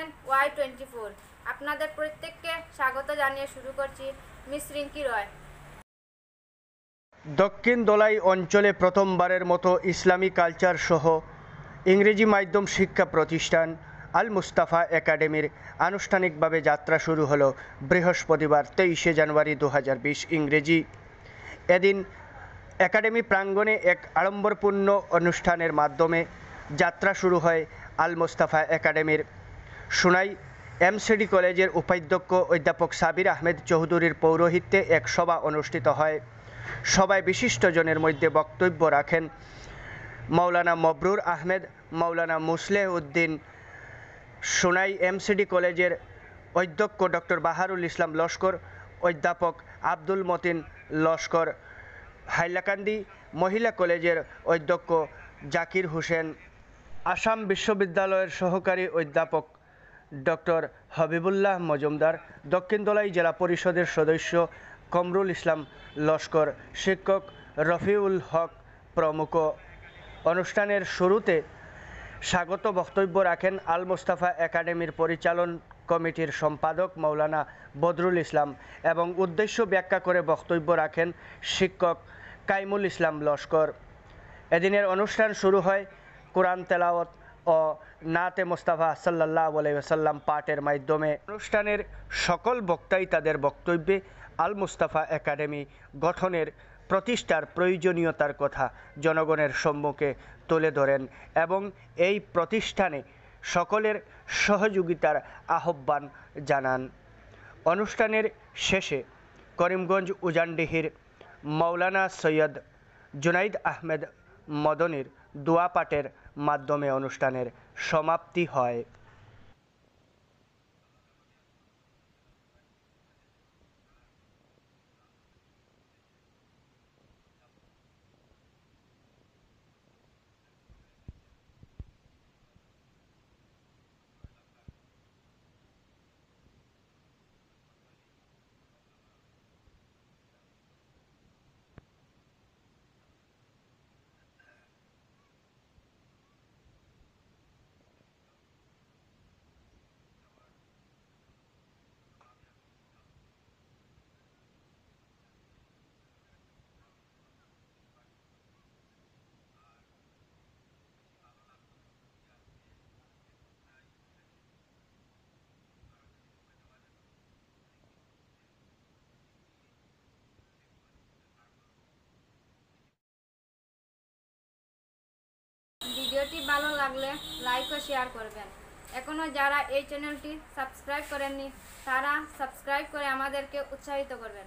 দেখছেন Y twenty four আপনাদের প্রত্যেককে স্বাগত জানিয়ে শুরু করছি মিস রিঙ্কি রয় দক্ষিণ দোলাই অঞ্চলে প্রথমবারের মতো ইসলামী কালচার সহ ইংরেজি মাধ্যম শিক্ষা প্রতিষ্ঠান আল মুস্তাফা একাডেমির আনুষ্ঠানিকভাবে যাত্রা শুরু হলো বৃহস্পতিবার তেইশে জানুয়ারি দু ইংরেজি এদিন একাডেমি প্রাঙ্গণে এক আড়ম্বরপূর্ণ অনুষ্ঠানের মাধ্যমে যাত্রা শুরু হয় আল মুস্তাফা একাডেমির সোনাই এমসিডি কলেজের উপাধ্যক্ষ অধ্যাপক সাবির আহমেদ চৌধুরীর পৌরোহিত্যে এক সভা অনুষ্ঠিত হয় সবাই বিশিষ্টজনের মধ্যে বক্তব্য রাখেন মাওলানা মবরুর আহমেদ মাওলানা মুসলেহ উদ্দিন সোনাই এমসিডি কলেজের অধ্যক্ষ ডক্টর বাহারুল ইসলাম লস্কর অধ্যাপক আব্দুল মতিন লস্কর হাইলাকান্দি মহিলা কলেজের অধ্যক্ষ জাকির হোসেন আসাম বিশ্ববিদ্যালয়ের সহকারী অধ্যাপক ডক্টর হাবিবুল্লাহ মজুমদার দক্ষিণদলাই জেলা পরিষদের সদস্য কমরুল ইসলাম লস্কর শিক্ষক রফিউল হক প্রমুখ অনুষ্ঠানের শুরুতে স্বাগত বক্তব্য রাখেন আল মোস্তাফা একাডেমির পরিচালন কমিটির সম্পাদক মৌলানা বদরুল ইসলাম এবং উদ্দেশ্য ব্যাখ্যা করে বক্তব্য রাখেন শিক্ষক কাইমুল ইসলাম লস্কর এদিনের অনুষ্ঠান শুরু হয় কোরআন তেলাওয়াত ও নাতে মোস্তাফা সাল্লাহ সাল্লাম পাটের মাধ্যমে অনুষ্ঠানের সকল বক্তাই তাদের বক্তব্যে আল মুস্তাফা একাডেমি গঠনের প্রতিষ্ঠার প্রয়োজনীয়তার কথা জনগণের সম্মুখে তুলে ধরেন এবং এই প্রতিষ্ঠানে সকলের সহযোগিতার আহ্বান জানান অনুষ্ঠানের শেষে করিমগঞ্জ উজানডিহির মৌলানা সৈয়দ জুনাইদ আহমেদ মদনের দোয়া পাঠের মাধ্যমে অনুষ্ঠানের সমাপ্তি হয় ভিডিওটি ভালো লাগলে লাইক ও শেয়ার করবেন এখনও যারা এই চ্যানেলটি সাবস্ক্রাইব করেননি তারা সাবস্ক্রাইব করে আমাদেরকে উৎসাহিত করবেন